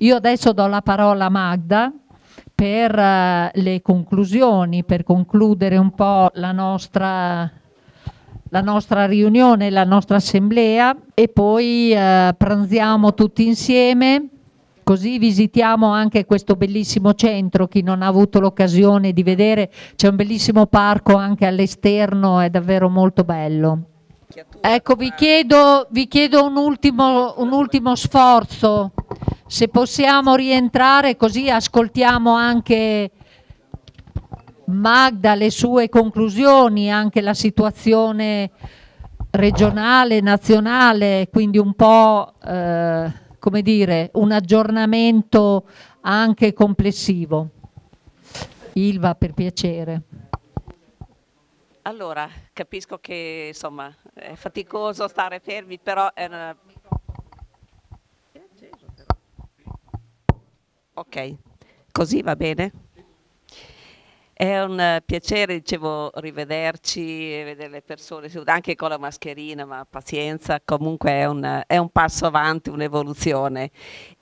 Io adesso do la parola a Magda per uh, le conclusioni, per concludere un po' la nostra, la nostra riunione, la nostra assemblea e poi uh, pranziamo tutti insieme così visitiamo anche questo bellissimo centro, chi non ha avuto l'occasione di vedere, c'è un bellissimo parco anche all'esterno, è davvero molto bello. Ecco, vi ecco, chiedo, vi chiedo un, ultimo, un ultimo sforzo se possiamo rientrare così ascoltiamo anche Magda le sue conclusioni, anche la situazione regionale, nazionale, quindi un po' eh, come dire un aggiornamento anche complessivo. Ilva per piacere. Allora, capisco che insomma è faticoso stare fermi, però è una Ok, così va bene? È un eh, piacere, dicevo, rivederci e vedere le persone, anche con la mascherina, ma pazienza, comunque è un, è un passo avanti, un'evoluzione.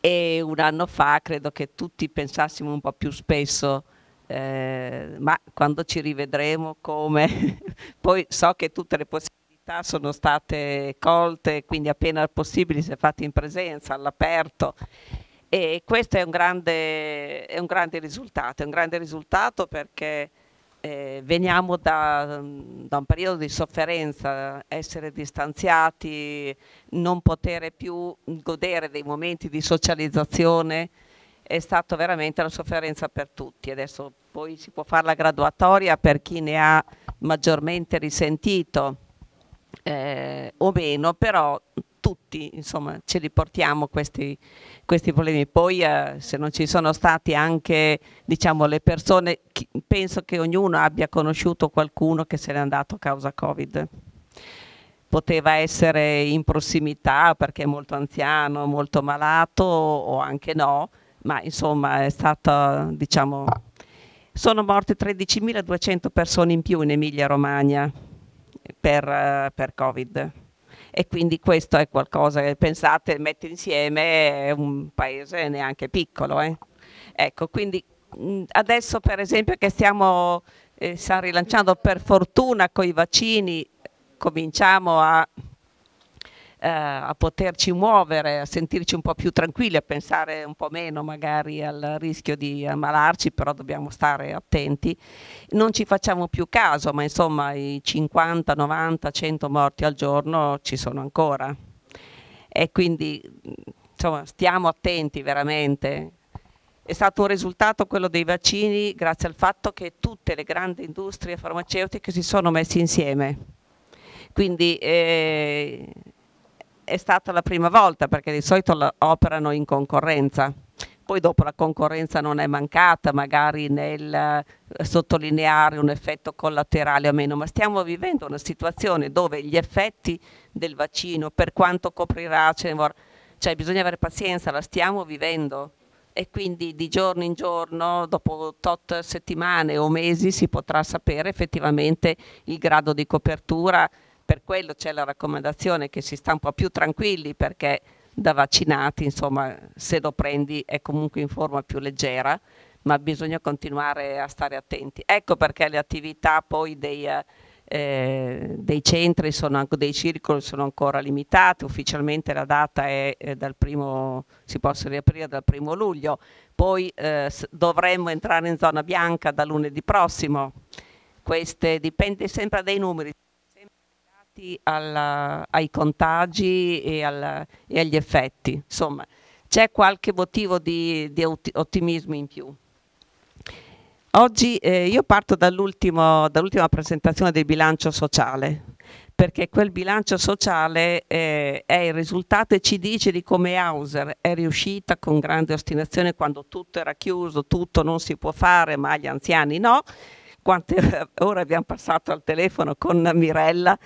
E un anno fa credo che tutti pensassimo un po' più spesso, eh, ma quando ci rivedremo come? Poi so che tutte le possibilità sono state colte, quindi appena possibile si è fatti in presenza, all'aperto. E questo è un grande, è un grande risultato, è un grande risultato perché eh, veniamo da, da, un periodo di sofferenza, essere distanziati, non poter più godere dei momenti di socializzazione, è stata veramente una sofferenza per tutti. Adesso poi si può fare la graduatoria per chi ne ha maggiormente risentito eh, o meno, però tutti insomma, ce li portiamo questi, questi problemi. Poi eh, se non ci sono stati anche diciamo, le persone, penso che ognuno abbia conosciuto qualcuno che se n'è andato a causa Covid poteva essere in prossimità perché è molto anziano, molto malato o anche no, ma insomma è stata, diciamo, sono morte 13.200 persone in più in Emilia Romagna per, eh, per Covid e quindi questo è qualcosa che pensate, mettere insieme un paese neanche piccolo. Eh. Ecco, quindi mm, adesso per esempio che stiamo, eh, stiamo rilanciando per fortuna con i vaccini, cominciamo a eh, a poterci muovere, a sentirci un po' più tranquilli, a pensare un po' meno magari al rischio di ammalarci, però dobbiamo stare attenti. Non ci facciamo più caso, ma insomma i 50, 90, 100 morti al giorno ci sono ancora. E quindi insomma, stiamo attenti veramente. È stato un risultato quello dei vaccini grazie al fatto che tutte le grandi industrie farmaceutiche si sono messe insieme. Quindi eh, è stata la prima volta perché di solito operano in concorrenza. Poi dopo la concorrenza non è mancata, magari nel eh, sottolineare un effetto collaterale o meno, ma stiamo vivendo una situazione dove gli effetti del vaccino, per quanto coprirà, cioè bisogna avere pazienza, la stiamo vivendo e quindi di giorno in giorno, dopo tot settimane o mesi, si potrà sapere effettivamente il grado di copertura per quello c'è la raccomandazione che si sta un po' più tranquilli perché da vaccinati, insomma, se lo prendi è comunque in forma più leggera, ma bisogna continuare a stare attenti. Ecco perché le attività poi dei, eh, dei centri, sono, dei circoli sono ancora limitate, ufficialmente la data è, è dal primo, si possono riaprire dal primo luglio, poi eh, dovremmo entrare in zona bianca da lunedì prossimo, Queste, dipende sempre dai numeri attenti alla, ai contagi e, alla, e, agli effetti. Insomma, c'è qualche motivo di, di ottimismo in più. Oggi eh, io parto dall'ultima dall presentazione del bilancio sociale, perché quel bilancio sociale eh, è il risultato e ci dice di come Hauser è riuscita con grande ostinazione quando tutto era chiuso, tutto non si può fare, ma gli anziani no. Quante ore abbiamo passato al telefono con Mirella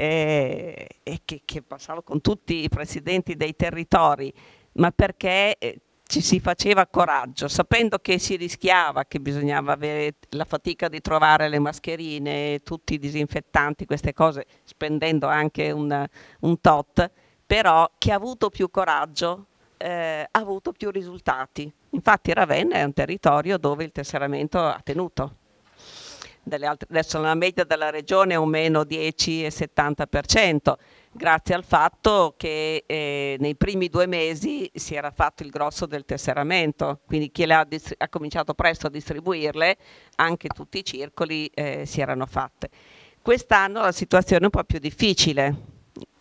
eh, e che, che, passava con tutti i presidenti dei territori, ma perché eh, ci si faceva coraggio, sapendo che si rischiava, che bisognava avere la fatica di trovare le mascherine, tutti i disinfettanti, queste cose, spendendo anche un, un tot, però chi ha avuto più coraggio eh, ha avuto più risultati. Infatti Ravenna è un territorio dove il tesseramento ha tenuto altre, adesso la media della regione è un meno 10,70%, grazie al fatto che eh, nei primi due mesi si era fatto il grosso del tesseramento, quindi chi le ha, ha cominciato presto a distribuirle, anche tutti i circoli eh, si erano fatte. Quest'anno la situazione è un po' più difficile,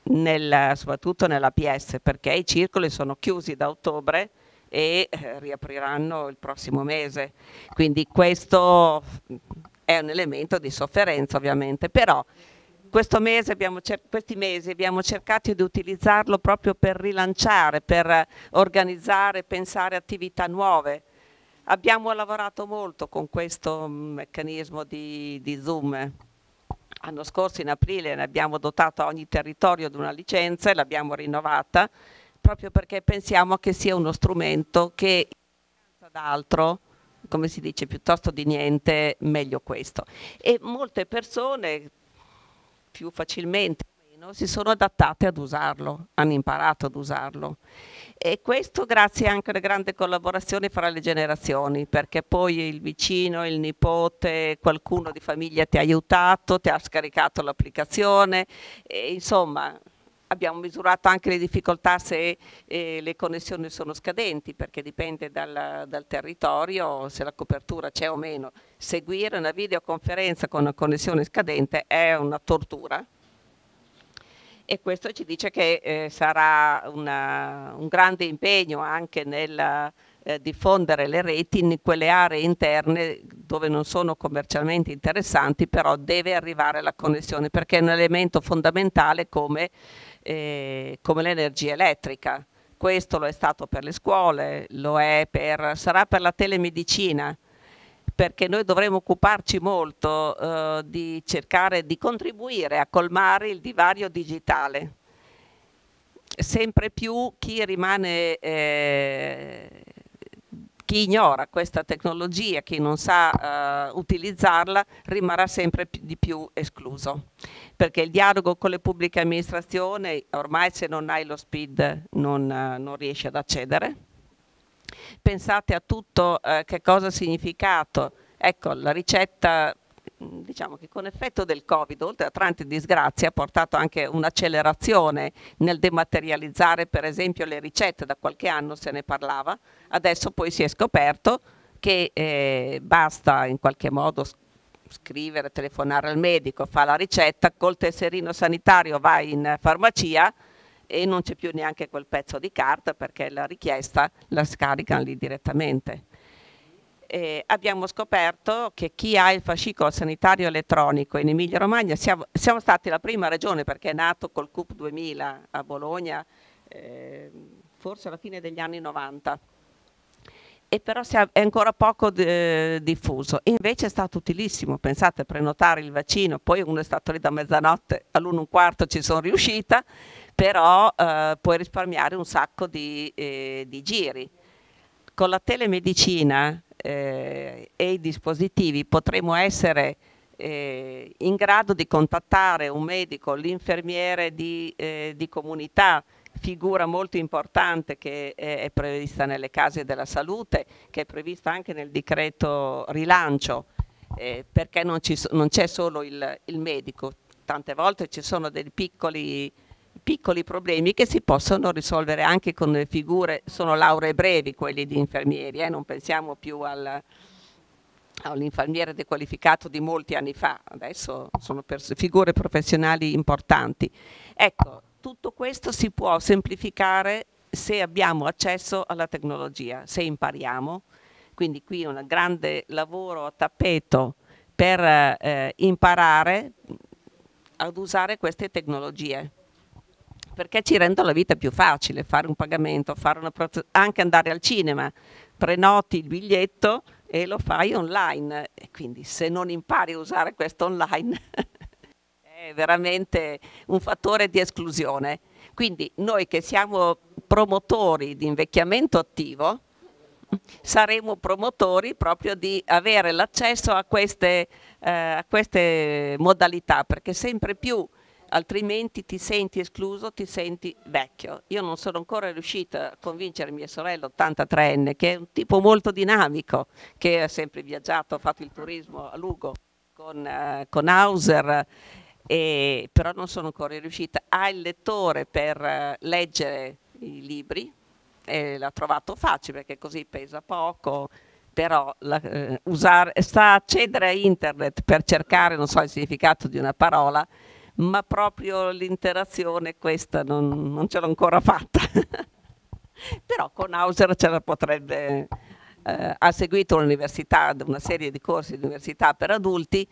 nel, soprattutto nell'APS, perché i circoli sono chiusi da ottobre e eh, riapriranno il prossimo mese. Quindi questo è un elemento di sofferenza ovviamente, però mese questi mesi abbiamo cercato di utilizzarlo proprio per rilanciare, per organizzare, pensare attività nuove. Abbiamo lavorato molto con questo mm, meccanismo di, di Zoom. L'anno scorso in aprile ne abbiamo dotato a ogni territorio di una licenza e l'abbiamo rinnovata proprio perché pensiamo che sia uno strumento che ad altro come si dice, piuttosto di niente, meglio questo. E molte persone più facilmente meno, si sono adattate ad usarlo, hanno imparato ad usarlo. E questo grazie anche alla grande collaborazione fra le generazioni, perché poi il vicino, il nipote, qualcuno di famiglia ti ha aiutato, ti ha scaricato l'applicazione, e insomma Abbiamo misurato anche le difficoltà se eh, le connessioni sono scadenti, perché dipende dal, dal territorio se la copertura c'è o meno. Seguire una videoconferenza con una connessione scadente è una tortura e questo ci dice che eh, sarà una, un grande impegno anche nel eh, diffondere le reti in quelle aree interne dove non sono commercialmente interessanti, però deve arrivare la connessione perché è un elemento fondamentale come eh, come l'energia elettrica. Questo lo è stato per le scuole, per, sarà per la telemedicina, perché noi dovremo occuparci molto eh, di cercare di contribuire a colmare il divario digitale. Sempre più chi rimane eh, chi ignora questa tecnologia, chi non sa eh, utilizzarla, rimarrà sempre di più escluso. Perché il dialogo con le pubbliche amministrazioni ormai se non hai lo speed non, eh, non riesci ad accedere. Pensate a tutto eh, che cosa ha significato. Ecco, la ricetta diciamo che con effetto del Covid, oltre a tante disgrazie, ha portato anche un'accelerazione nel dematerializzare per esempio le ricette, da qualche anno se ne parlava, adesso poi si è scoperto che eh, basta in qualche modo scrivere, telefonare al medico, fa la ricetta, col tesserino sanitario va in farmacia e non c'è più neanche quel pezzo di carta perché la richiesta la scaricano lì direttamente eh, abbiamo scoperto che chi ha il fascicolo sanitario elettronico in Emilia Romagna, siamo, siamo stati la prima regione perché è nato col CUP 2000 a Bologna, eh, forse alla fine degli anni 90, e però è ancora poco eh, diffuso. Invece è stato utilissimo, pensate, prenotare il vaccino, poi uno è stato lì da mezzanotte, all'uno e un quarto ci sono riuscita, però eh, puoi risparmiare un sacco di, eh, di giri. Con la telemedicina eh, e i dispositivi potremo essere eh, in grado di contattare un medico, l'infermiere di, eh, di, comunità, figura molto importante che è prevista nelle case della salute, che è prevista anche nel decreto rilancio, eh, perché non, c'è solo il, il medico, tante volte ci sono dei piccoli piccoli problemi che si possono risolvere anche con le figure, sono lauree brevi quelli di infermieri, eh? non pensiamo più al, all'infermiere dequalificato di molti anni fa, adesso sono figure professionali importanti. Ecco, tutto questo si può semplificare se abbiamo accesso alla tecnologia, se impariamo, quindi qui un grande lavoro a tappeto per eh, imparare ad usare queste tecnologie perché ci rendono la vita più facile fare un pagamento, fare anche andare al cinema, prenoti il biglietto e lo fai online. E quindi se non impari a usare questo online è veramente un fattore di esclusione. Quindi noi che siamo promotori di invecchiamento attivo, saremo promotori proprio di avere l'accesso a, eh, a, queste modalità, perché sempre più altrimenti ti senti escluso, ti senti vecchio. Io non sono ancora riuscita a convincere mia sorella 83enne, che è un tipo molto dinamico, che ha sempre viaggiato, ha fatto il turismo a Lugo con, eh, con Hauser, eh, però non sono ancora riuscita. Ha il lettore per eh, leggere i libri, l'ha trovato facile perché così pesa poco, però la, eh, usare, sta accedere a internet per cercare, non so, il significato di una parola, ma proprio l'interazione questa non, non ce l'ho ancora fatta. Però con Hauser ce la potrebbe... Eh, ha seguito un'università, una serie di corsi di università per adulti,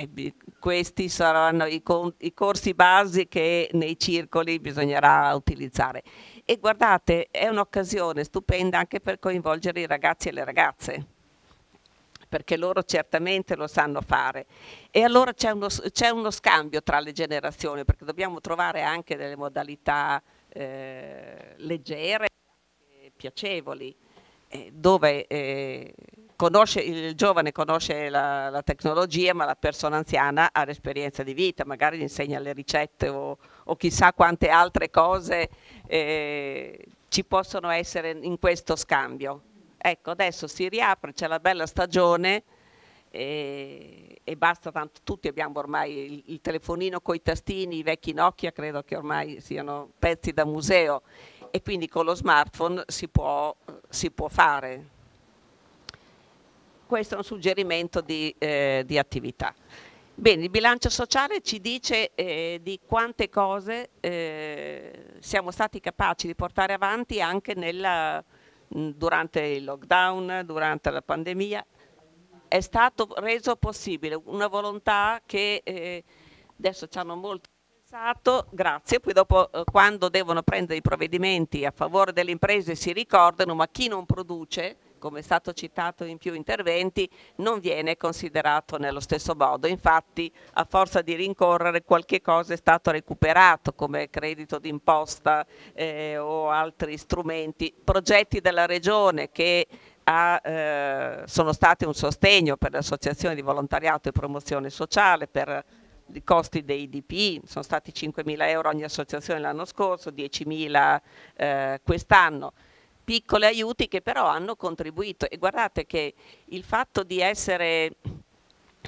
eh, questi saranno i, con, i, corsi basi che nei circoli bisognerà utilizzare. E guardate, è un'occasione stupenda anche per coinvolgere i ragazzi e le ragazze perché loro certamente lo sanno fare. E allora c'è uno, uno, scambio tra le generazioni, perché dobbiamo trovare anche delle modalità eh, leggere e piacevoli, eh, dove eh, conosce, il giovane conosce la, la, tecnologia, ma la persona anziana ha l'esperienza di vita, magari gli insegna le ricette o, o chissà quante altre cose eh, ci possono essere in questo scambio. Ecco, adesso si riapre, c'è la bella stagione e, e, basta, tanto tutti abbiamo ormai il, il telefonino con i tastini, i vecchi Nokia credo che ormai siano pezzi da museo e quindi con lo smartphone si può, si può fare. Questo è un suggerimento di, eh, di attività. Bene, il bilancio sociale ci dice eh, di quante cose eh, siamo stati capaci di portare avanti anche nella, Mm, durante il lockdown, durante la pandemia, è stato reso possibile una volontà che eh, adesso ci hanno molto pensato, grazie, poi dopo eh, quando devono prendere i provvedimenti a favore delle imprese si ricordano, ma chi non produce come è stato citato in più interventi, non viene considerato nello stesso modo. Infatti, a forza di rincorrere, qualche cosa è stato recuperato come credito d'imposta eh, o altri strumenti, progetti della Regione che ha, eh, sono stati un sostegno per l'associazione di volontariato e promozione sociale, per i costi dei DP, sono stati 5.000 euro ogni associazione l'anno scorso, 10.000 eh, quest'anno piccoli aiuti che però hanno contribuito e guardate che il fatto di essere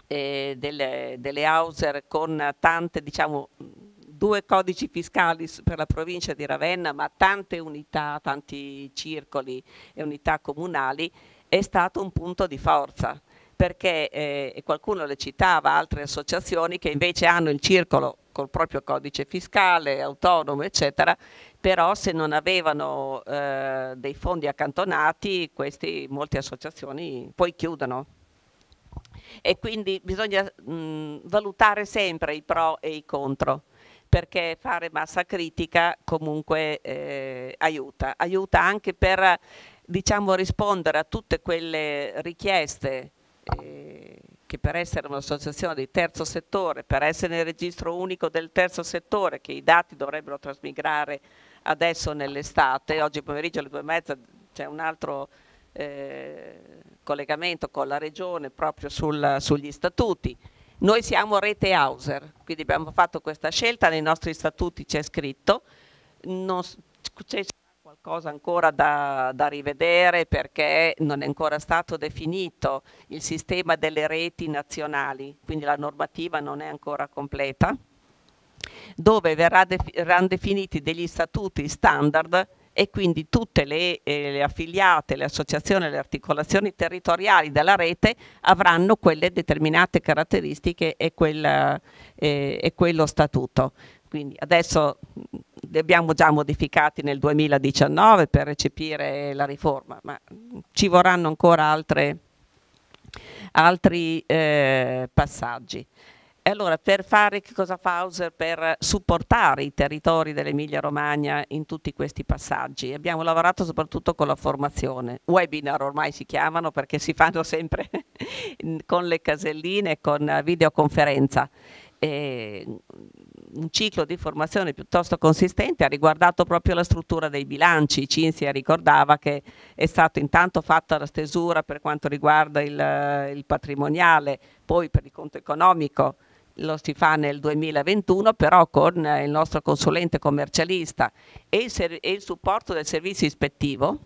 eh, delle, delle Hauser con tante, diciamo, due codici fiscali per la provincia di Ravenna, ma tante unità, tanti circoli e unità comunali, è stato un punto di forza perché eh, qualcuno le citava altre associazioni che invece hanno il circolo col proprio codice fiscale, autonomo, eccetera, però se non avevano eh, dei fondi accantonati, queste molte associazioni poi chiudono. E quindi bisogna mh, valutare sempre i pro e i contro, perché fare massa critica comunque eh, aiuta, aiuta anche per diciamo, rispondere a tutte quelle richieste eh, che per essere un'associazione di terzo settore, per essere nel registro unico del terzo settore, che i dati dovrebbero trasmigrare adesso nell'estate, oggi pomeriggio alle due e mezza c'è un altro eh, collegamento con la regione proprio sul, sugli statuti. Noi siamo rete Hauser, quindi abbiamo fatto questa scelta, nei nostri statuti c'è scritto, non, c'è qualcosa ancora da, da, rivedere perché non è ancora stato definito il sistema delle reti nazionali, quindi la normativa non è ancora completa dove verranno definiti degli statuti standard e quindi tutte le, eh, le, affiliate, le associazioni, le articolazioni territoriali della rete avranno quelle determinate caratteristiche e, quella, eh, e quello statuto. Quindi adesso mm, li abbiamo già modificati nel 2019 per recepire la riforma, ma mm, ci vorranno ancora altre, altri eh, passaggi. E allora per fare che cosa fa Hauser per supportare i territori dell'Emilia Romagna in tutti questi passaggi? Abbiamo lavorato soprattutto con la formazione, webinar ormai si chiamano perché si fanno sempre con le caselline, con videoconferenza. E mm, un ciclo di formazione piuttosto consistente ha riguardato proprio la struttura dei bilanci. Cinzia ricordava che è stata intanto fatta la stesura per quanto riguarda il, il patrimoniale, poi per il conto economico, lo si fa nel 2021, però con eh, il nostro consulente commercialista e il, e il supporto del servizio ispettivo,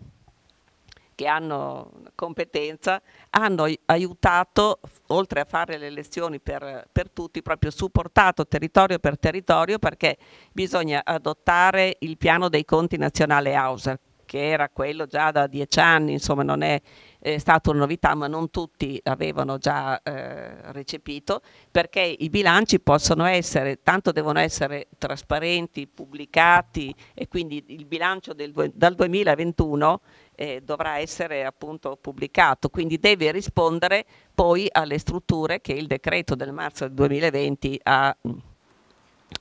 che hanno competenza, hanno aiutato, oltre a fare le lezioni per, per, tutti, proprio supportato territorio per territorio perché bisogna adottare il piano dei conti nazionale Hauser, che era quello già da dieci anni, insomma non è, è stata una novità, ma non tutti avevano già eh, recepito, perché i bilanci possono essere, tanto devono essere trasparenti, pubblicati e quindi il bilancio del, dal 2021 eh, dovrà essere appunto pubblicato, quindi deve rispondere poi alle strutture che il decreto del marzo del 2020 ha,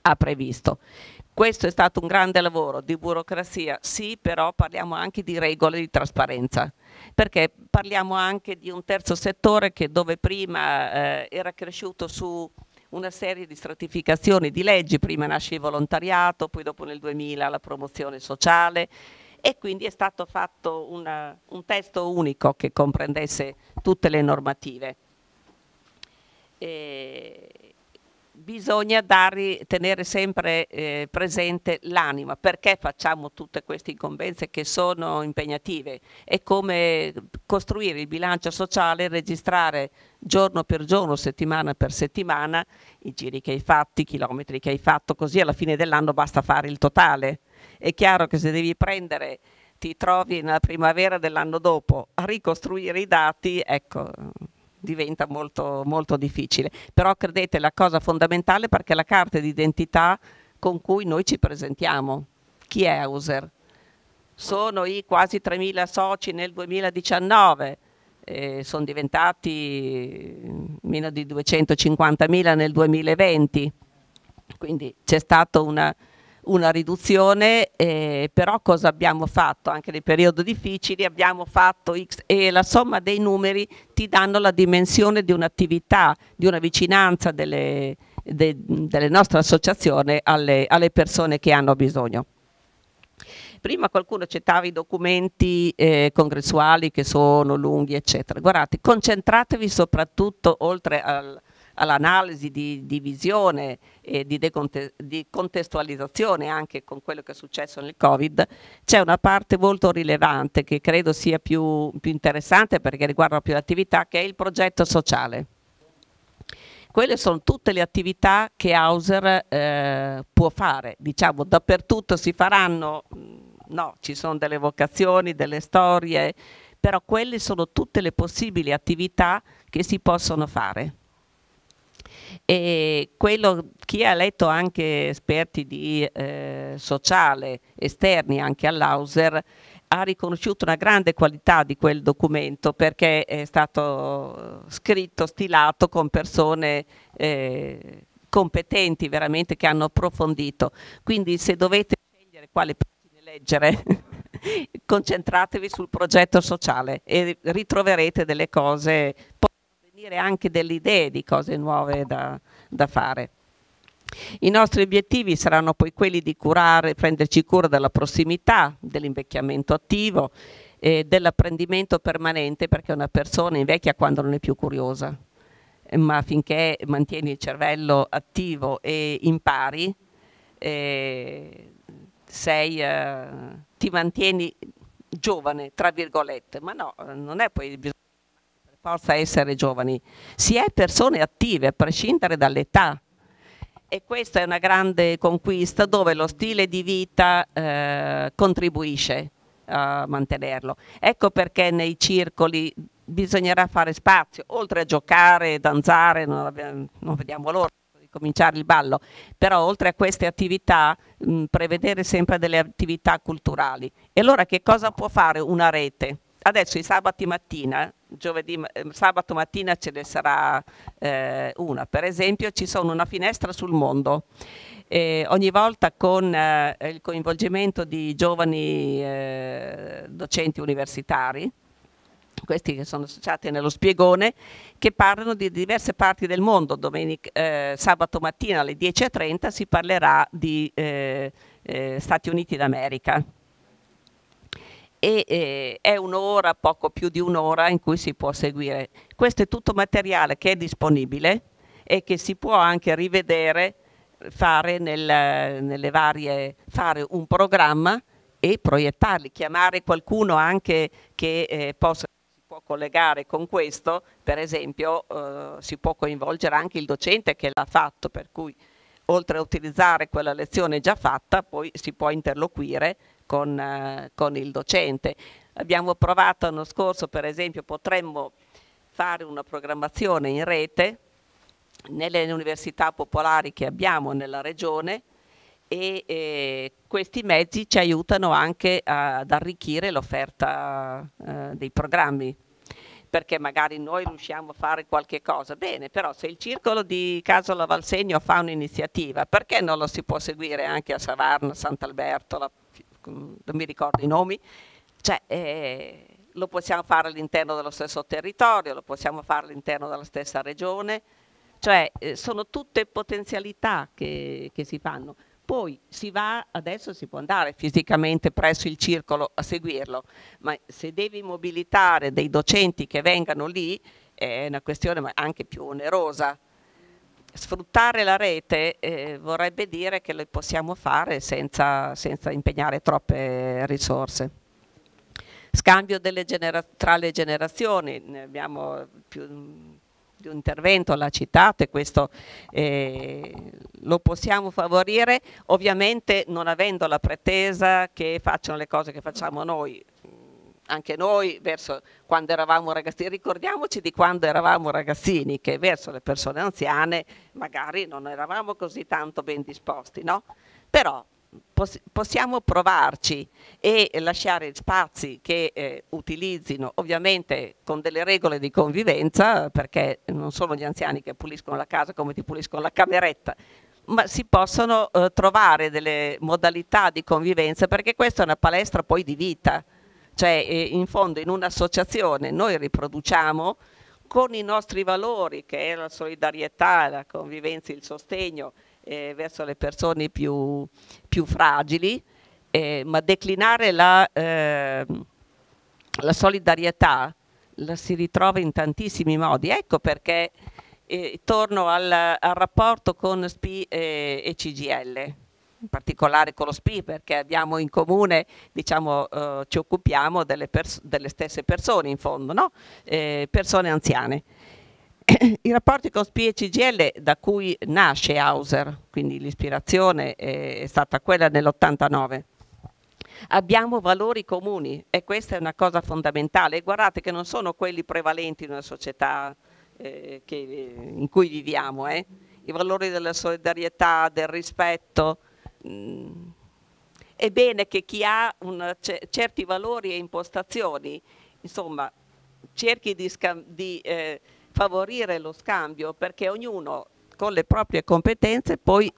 ha previsto. Questo è stato un grande lavoro di burocrazia, sì, però parliamo anche di regole di trasparenza, perché parliamo anche di un terzo settore che dove prima eh, era cresciuto su una serie di stratificazioni di leggi, prima nasce il volontariato, poi dopo nel 2000 la promozione sociale e quindi è stato fatto una, un testo unico che comprendesse tutte le normative. E bisogna dare, tenere sempre eh, presente l'anima, perché facciamo tutte queste incombenze che sono impegnative È come costruire il bilancio sociale, registrare giorno per giorno, settimana per settimana, i giri che hai fatto, i chilometri che hai fatto, così alla fine dell'anno basta fare il totale. È chiaro che se devi prendere ti trovi nella primavera dell'anno dopo a ricostruire i dati, ecco, diventa molto, molto difficile. Però credete la cosa fondamentale perché è la carta d'identità con cui noi ci presentiamo. Chi è user? Sono i quasi 3.000 soci nel 2019, eh, sono diventati meno di 250.000 nel 2020, quindi c'è stata una una riduzione, eh, però cosa abbiamo fatto? Anche nel periodo difficile abbiamo fatto X e la somma dei numeri ti danno la dimensione di un'attività, di una vicinanza delle, de, delle nostre associazioni alle, alle persone che hanno bisogno. Prima qualcuno citava i documenti eh, congressuali che sono lunghi, eccetera. Guardate, concentratevi soprattutto, oltre al, all'analisi di, di, visione e di, di contestualizzazione anche con quello che è successo nel Covid, c'è una parte molto rilevante che credo sia più, più interessante perché riguarda più l'attività, che è il progetto sociale quelle sono tutte le attività che Hauser eh, può fare, diciamo dappertutto si faranno, no, ci sono delle vocazioni, delle storie, però quelle sono tutte le possibili attività che si possono fare e quello, chi ha letto anche esperti di eh, sociale esterni anche all'Auser ha riconosciuto una grande qualità di quel documento perché è stato scritto, stilato con persone eh, competenti veramente che hanno approfondito. Quindi se dovete scegliere quale pagine leggere, concentratevi sul progetto sociale e ritroverete delle cose fornire anche delle idee di cose nuove da, da fare. I nostri obiettivi saranno poi quelli di curare, prenderci cura della prossimità, dell'invecchiamento attivo, eh, dell'apprendimento permanente, perché una persona invecchia quando non è più curiosa, ma finché mantieni il cervello attivo e impari, eh, sei, eh, ti mantieni giovane, tra virgolette, ma no, non è poi bisogno forza essere giovani, si è persone attive a prescindere dall'età. E questa è una grande conquista dove lo stile di vita eh, contribuisce a mantenerlo. Ecco perché nei circoli bisognerà fare spazio, oltre a giocare, danzare, non, abbiamo, non vediamo l'ora di cominciare il ballo, però oltre a queste attività mh, prevedere sempre delle attività culturali. E allora che cosa può fare una rete? adesso i sabati mattina, giovedì, eh, sabato mattina ce ne sarà eh, una, per esempio ci sono una finestra sul mondo. E ogni volta con eh, il coinvolgimento di giovani eh, docenti universitari, questi che sono associati nello spiegone, che parlano di diverse parti del mondo. Domenica, eh, sabato mattina alle 10.30 si parlerà di eh, eh, Stati Uniti d'America e eh, è un'ora, poco più di un'ora in cui si può seguire. Questo è tutto materiale che è disponibile e che si può anche rivedere, fare, nel, nelle varie, fare un programma e proiettarli, chiamare qualcuno anche che eh, possa può collegare con questo, per esempio eh, si può coinvolgere anche il docente che l'ha fatto, per cui oltre a utilizzare quella lezione già fatta, poi si può interloquire con, eh, con il docente. Abbiamo provato l'anno scorso, per esempio, potremmo fare una programmazione in rete nelle università popolari che abbiamo nella regione e eh, questi mezzi ci aiutano anche a, ad arricchire l'offerta eh, dei programmi perché magari noi riusciamo a fare qualche cosa. Bene, però se il circolo di Casola Valsegno fa un'iniziativa, perché non lo si può seguire anche a Savarna, Sant'Alberto, la, non mi ricordo i nomi, cioè, eh, lo possiamo fare all'interno dello stesso territorio, lo possiamo fare all'interno della stessa regione, cioè eh, sono tutte potenzialità che, che si fanno. Poi si va, adesso si può andare fisicamente presso il circolo a seguirlo, ma se devi mobilitare dei docenti che vengano lì è una questione anche più onerosa, sfruttare la rete eh, vorrebbe dire che lo possiamo fare senza, senza impegnare troppe risorse. Scambio tra le generazioni, ne abbiamo più di un intervento l'ha citato e questo eh, lo possiamo favorire, ovviamente non avendo la pretesa che facciano le cose che facciamo noi, anche noi verso quando eravamo ragazzini, ricordiamoci di quando eravamo ragazzini che verso le persone anziane magari non eravamo così tanto ben disposti, no? Però poss possiamo provarci e lasciare spazi che eh, utilizzino ovviamente con delle regole di convivenza perché non sono gli anziani che puliscono la casa come ti puliscono la cameretta ma si possono eh, trovare delle modalità di convivenza perché questa è una palestra poi di vita cioè, eh, in fondo, in un'associazione noi riproduciamo con i nostri valori, che è la solidarietà, la convivenza, il sostegno eh, verso le persone più, più fragili, eh, ma declinare la, eh, la, solidarietà la si ritrova in tantissimi modi. Ecco perché eh, torno al, al, rapporto con SPI eh, e CGL in particolare con lo SPI perché abbiamo in comune, diciamo, eh, ci occupiamo delle, delle, stesse persone in fondo, no? eh, persone anziane. I rapporti con SPI e CGL da cui nasce Hauser, quindi l'ispirazione è stata quella nell'89. Abbiamo valori comuni e questa è una cosa fondamentale. Guardate che non sono quelli prevalenti in una società eh, che, in cui viviamo, eh. i valori della solidarietà, del rispetto, mh, mm. è bene che chi ha un, certi valori e impostazioni, insomma, cerchi di, di eh, favorire lo scambio perché ognuno con le proprie competenze poi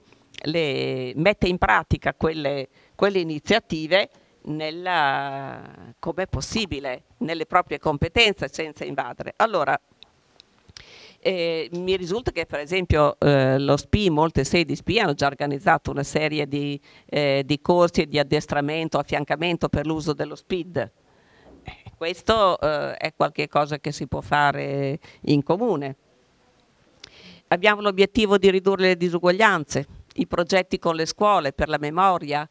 le mette in pratica quelle, quelle iniziative come è possibile nelle proprie competenze senza invadere. Allora, eh, mi risulta che per esempio eh, lo SPI, molte sedi SPI hanno già organizzato una serie di, eh, di corsi di addestramento, affiancamento per l'uso dello SPID. Questo eh, è qualcosa che si può fare in comune. Abbiamo l'obiettivo di ridurre le disuguaglianze, i progetti con le scuole per la memoria.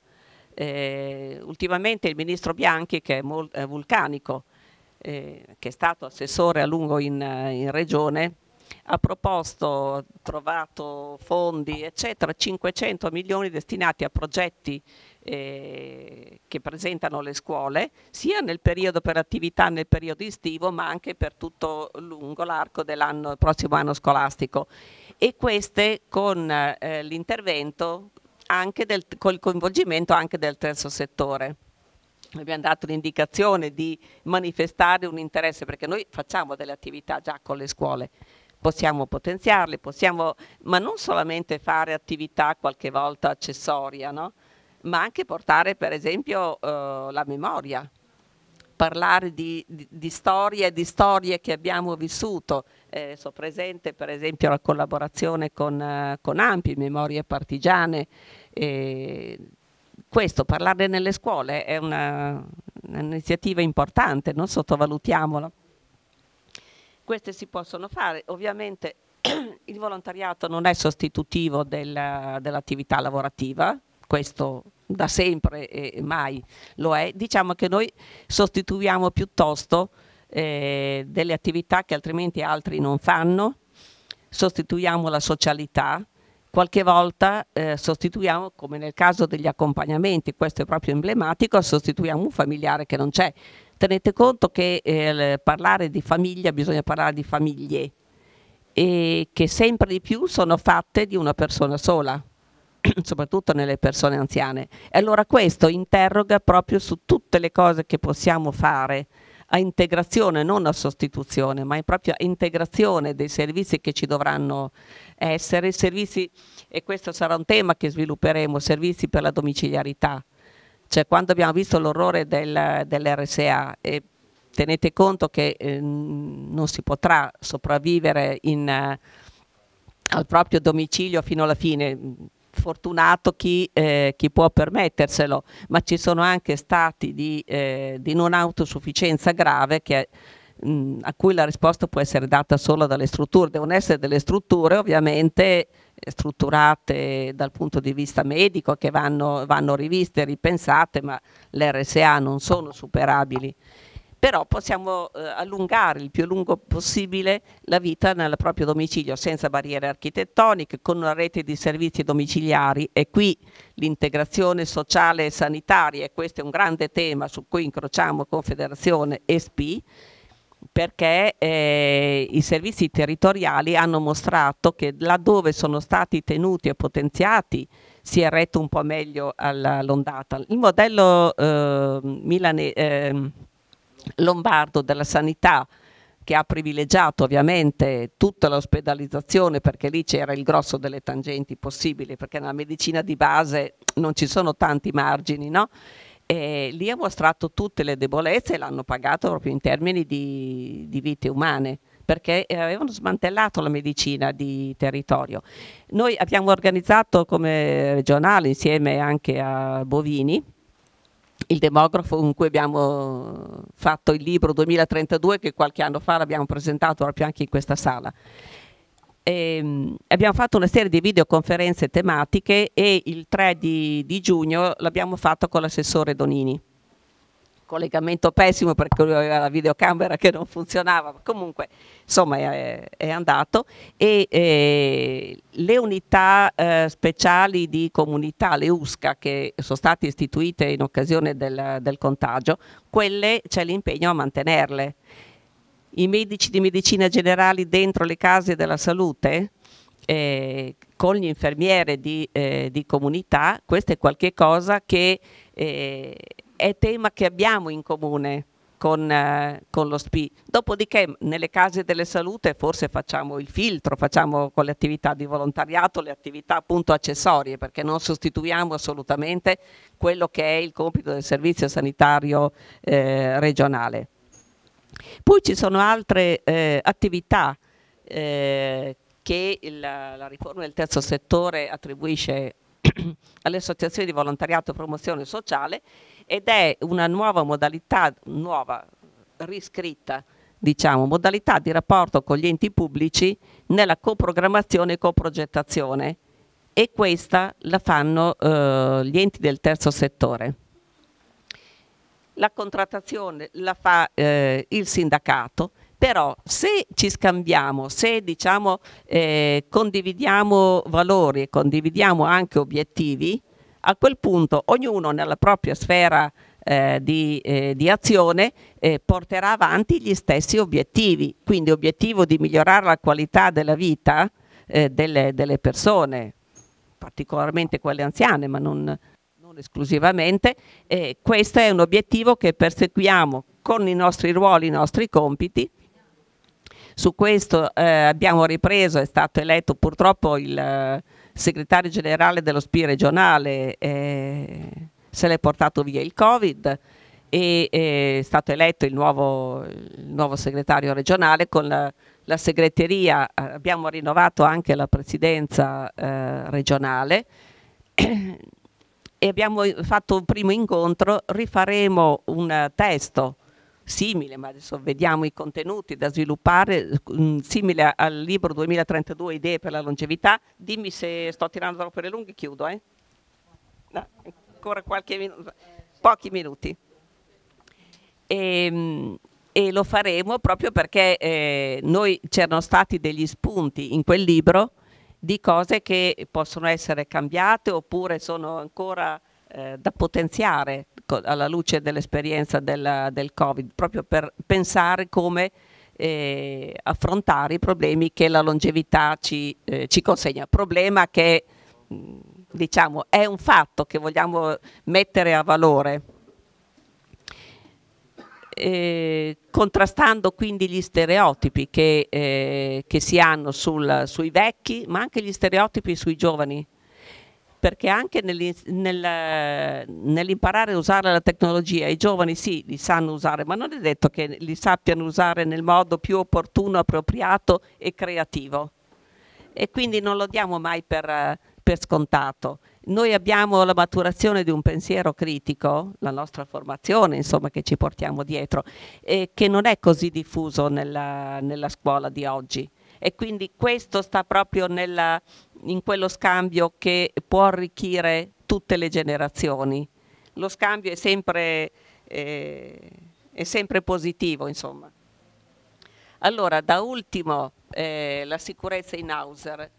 Eh, ultimamente il ministro Bianchi, che è vulcanico, eh, che è stato assessore a lungo in, in regione, ha proposto, ha trovato fondi, eccetera, 500 milioni destinati a progetti eh, che presentano le scuole, sia nel periodo per attività nel periodo estivo, ma anche per tutto lungo l'arco del prossimo anno scolastico. E queste con eh, l'intervento anche del, col coinvolgimento anche del terzo settore abbiamo dato l'indicazione di manifestare un interesse perché noi facciamo delle attività già con le scuole possiamo potenziarli, possiamo, ma non solamente fare attività qualche volta accessoria, no? ma anche portare per esempio eh, la memoria, parlare di, di, di storie di storie che abbiamo vissuto. Eh, so presente per esempio la collaborazione con, eh, con Ampi, Memorie Partigiane. Eh, questo, parlarne nelle scuole è un'iniziativa importante, non sottovalutiamola queste si possono fare. Ovviamente il volontariato non è sostitutivo della, dell'attività lavorativa, questo da sempre e mai lo è. Diciamo che noi sostituiamo piuttosto eh, delle attività che altrimenti altri non fanno, sostituiamo la socialità, qualche volta eh, sostituiamo, come nel caso degli accompagnamenti, questo è proprio emblematico, sostituiamo un familiare che non c'è tenete conto che eh, parlare di famiglia bisogna parlare di famiglie e che sempre di più sono fatte di una persona sola, soprattutto nelle persone anziane. E allora questo interroga proprio su tutte le cose che possiamo fare a integrazione, non a sostituzione, ma in propria integrazione dei servizi che ci dovranno essere, servizi, e questo sarà un tema che svilupperemo, servizi per la domiciliarità, cioè, quando abbiamo visto l'orrore del, dell'RSA, eh, tenete conto che eh, non si potrà sopravvivere in, eh, al proprio domicilio fino alla fine. Fortunato chi, eh, chi, può permetterselo, ma ci sono anche stati di, eh, di non autosufficienza grave che a cui la risposta può essere data solo dalle strutture, devono essere delle strutture ovviamente strutturate dal punto di vista medico che vanno, vanno riviste, ripensate, ma le RSA non sono superabili. Però possiamo eh, allungare il più a lungo possibile la vita nel proprio domicilio senza barriere architettoniche, con una rete di servizi domiciliari e qui l'integrazione sociale e sanitaria, e questo è un grande tema su cui incrociamo Confederazione e perché eh, i servizi territoriali hanno mostrato che laddove sono stati tenuti e potenziati si è retto un po' meglio all'ondata. Il modello eh, Milane, eh, lombardo della sanità che ha privilegiato ovviamente tutta l'ospedalizzazione perché lì c'era il grosso delle tangenti possibili perché nella medicina di base non ci sono tanti margini, no? eh, lì ha mostrato tutte le debolezze e l'hanno pagato proprio in termini di, di vite umane perché avevano smantellato la medicina di territorio. Noi abbiamo organizzato come regionale insieme anche a Bovini, il demografo con cui abbiamo fatto il libro 2032 che qualche anno fa l'abbiamo presentato proprio anche in questa sala ehm, abbiamo fatto una serie di videoconferenze tematiche e il 3 di, di giugno l'abbiamo fatto con l'assessore Donini. Collegamento pessimo perché lui aveva la videocamera che non funzionava, ma comunque insomma è, è andato. E eh, le unità eh, speciali di comunità, le USCA, che sono state istituite in occasione del, del contagio, quelle c'è l'impegno a mantenerle i medici di medicina generale dentro le case della salute, eh, con gli infermieri di, eh, di, comunità, questo è qualcosa che eh, è tema che abbiamo in comune con, eh, con lo SPI. Dopodiché nelle case della salute forse facciamo il filtro, facciamo con le attività di volontariato, le attività appunto accessorie, perché non sostituiamo assolutamente quello che è il compito del servizio sanitario eh, regionale. Poi ci sono altre eh, attività eh, che il, la riforma del terzo settore attribuisce alle associazioni di volontariato e promozione sociale ed è una nuova modalità, nuova, riscritta, diciamo, modalità di rapporto con gli enti pubblici nella coprogrammazione e coprogettazione e questa la fanno eh, gli enti del terzo settore la contrattazione la fa eh, il sindacato, però se ci scambiamo, se diciamo, eh, condividiamo valori e condividiamo anche obiettivi, a quel punto ognuno nella propria sfera eh, di, eh, di, azione eh, porterà avanti gli stessi obiettivi, quindi obiettivo di migliorare la qualità della vita eh, delle, delle, persone, particolarmente quelle anziane, ma non, esclusivamente, eh, questo è un obiettivo che perseguiamo con i nostri ruoli, i nostri compiti. Su questo eh, abbiamo ripreso, è stato eletto purtroppo il eh, segretario generale dello SPI regionale, eh, se l'è portato via il Covid e eh, è stato eletto il nuovo, il nuovo segretario regionale con la, la, segreteria, abbiamo rinnovato anche la presidenza eh, regionale. e abbiamo fatto un primo incontro, rifaremo un testo simile, ma adesso vediamo i contenuti da sviluppare, mm, simile al libro 2032 Idee per la longevità. Dimmi se sto tirando troppo le lunghe, chiudo. Eh? No, ancora qualche minuto, pochi minuti. E, ehm, e, lo faremo proprio perché eh, noi c'erano stati degli spunti in quel libro di cose che possono essere cambiate oppure sono ancora eh, da potenziare alla luce dell'esperienza del, del, Covid, proprio per pensare come eh, affrontare i problemi che la longevità ci, eh, ci consegna. Problema che diciamo, è un fatto che vogliamo mettere a valore. E eh, contrastando quindi gli stereotipi che, eh, che si hanno sul, sui vecchi, ma anche gli stereotipi sui giovani. Perché anche nel, nel, nell'imparare a usare la tecnologia, i giovani sì, li sanno usare, ma non è detto che li sappiano usare nel modo più opportuno, appropriato e creativo. E quindi non lo diamo mai per, per scontato noi abbiamo la maturazione di un pensiero critico, la nostra formazione insomma che ci portiamo dietro, eh, che non è così diffuso nella, nella scuola di oggi e quindi questo sta proprio nella, in quello scambio che può arricchire tutte le generazioni. Lo scambio è sempre, eh, è sempre positivo insomma. Allora, da ultimo, eh, la sicurezza in Hauser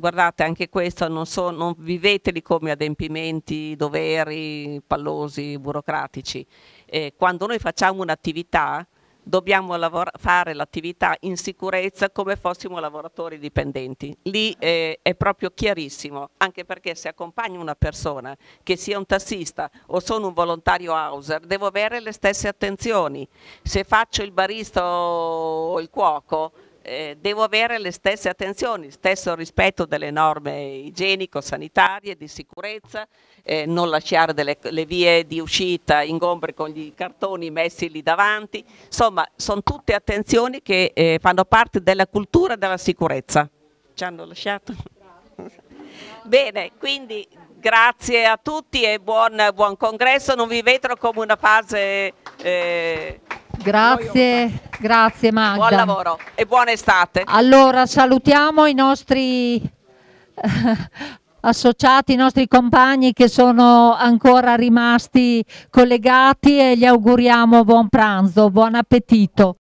guardate anche questo, non, so, non viveteli come adempimenti, doveri pallosi, burocratici. Eh, quando noi facciamo un'attività dobbiamo fare l'attività in sicurezza come fossimo lavoratori dipendenti. Lì eh, è proprio chiarissimo, anche perché se accompagno una persona, che sia un tassista o sono un volontario hauser, devo avere le stesse attenzioni. Se faccio il barista o il cuoco, eh, devo avere le stesse attenzioni, il stesso rispetto delle norme igienico-sanitarie, di sicurezza, eh, non lasciare delle, le vie di uscita ingombre con i cartoni messi lì davanti, insomma sono tutte attenzioni che eh, fanno parte della cultura della sicurezza. Ci hanno lasciato? Bene, quindi grazie a tutti e buon, buon congresso, non vi vedo come una fase... Eh, Grazie, grazie Magda. Buon lavoro e buona estate. Allora salutiamo i nostri eh, associati, i nostri compagni che sono ancora rimasti collegati e gli auguriamo buon pranzo, buon appetito.